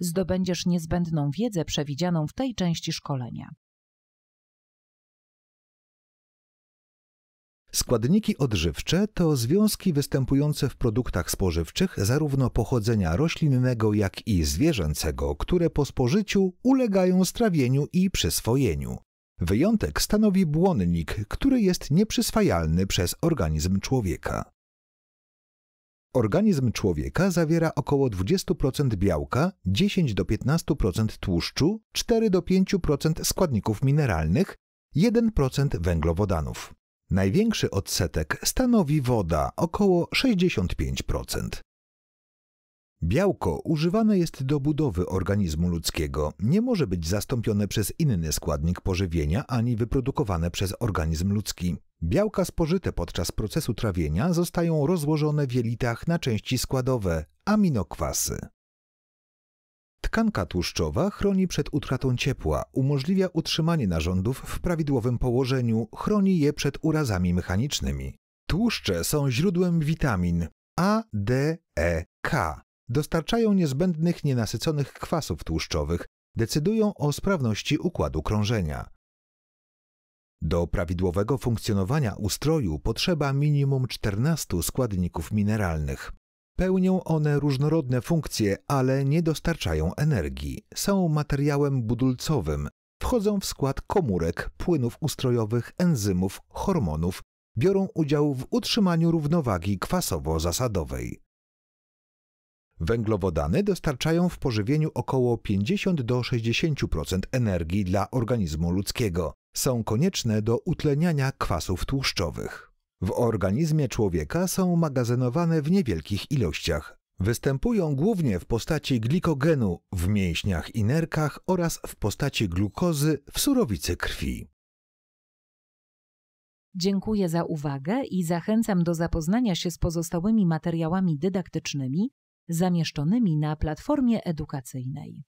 zdobędziesz niezbędną wiedzę przewidzianą w tej części szkolenia. Składniki odżywcze to związki występujące w produktach spożywczych zarówno pochodzenia roślinnego, jak i zwierzęcego, które po spożyciu ulegają strawieniu i przyswojeniu. Wyjątek stanowi błonnik, który jest nieprzyswajalny przez organizm człowieka. Organizm człowieka zawiera około 20% białka, 10 do 15% tłuszczu, 4 do 5% składników mineralnych, 1% węglowodanów. Największy odsetek stanowi woda, około 65%. Białko używane jest do budowy organizmu ludzkiego, nie może być zastąpione przez inny składnik pożywienia ani wyprodukowane przez organizm ludzki. Białka spożyte podczas procesu trawienia zostają rozłożone w jelitach na części składowe aminokwasy. Tkanka tłuszczowa chroni przed utratą ciepła, umożliwia utrzymanie narządów w prawidłowym położeniu, chroni je przed urazami mechanicznymi. Tłuszcze są źródłem witamin A, D, E, K. Dostarczają niezbędnych nienasyconych kwasów tłuszczowych, decydują o sprawności układu krążenia. Do prawidłowego funkcjonowania ustroju potrzeba minimum 14 składników mineralnych. Pełnią one różnorodne funkcje, ale nie dostarczają energii. Są materiałem budulcowym. Wchodzą w skład komórek, płynów ustrojowych, enzymów, hormonów. Biorą udział w utrzymaniu równowagi kwasowo-zasadowej. Węglowodany dostarczają w pożywieniu około 50 60% energii dla organizmu ludzkiego są konieczne do utleniania kwasów tłuszczowych. W organizmie człowieka są magazynowane w niewielkich ilościach. Występują głównie w postaci glikogenu w mięśniach i nerkach oraz w postaci glukozy w surowicy krwi. Dziękuję za uwagę i zachęcam do zapoznania się z pozostałymi materiałami dydaktycznymi zamieszczonymi na platformie edukacyjnej.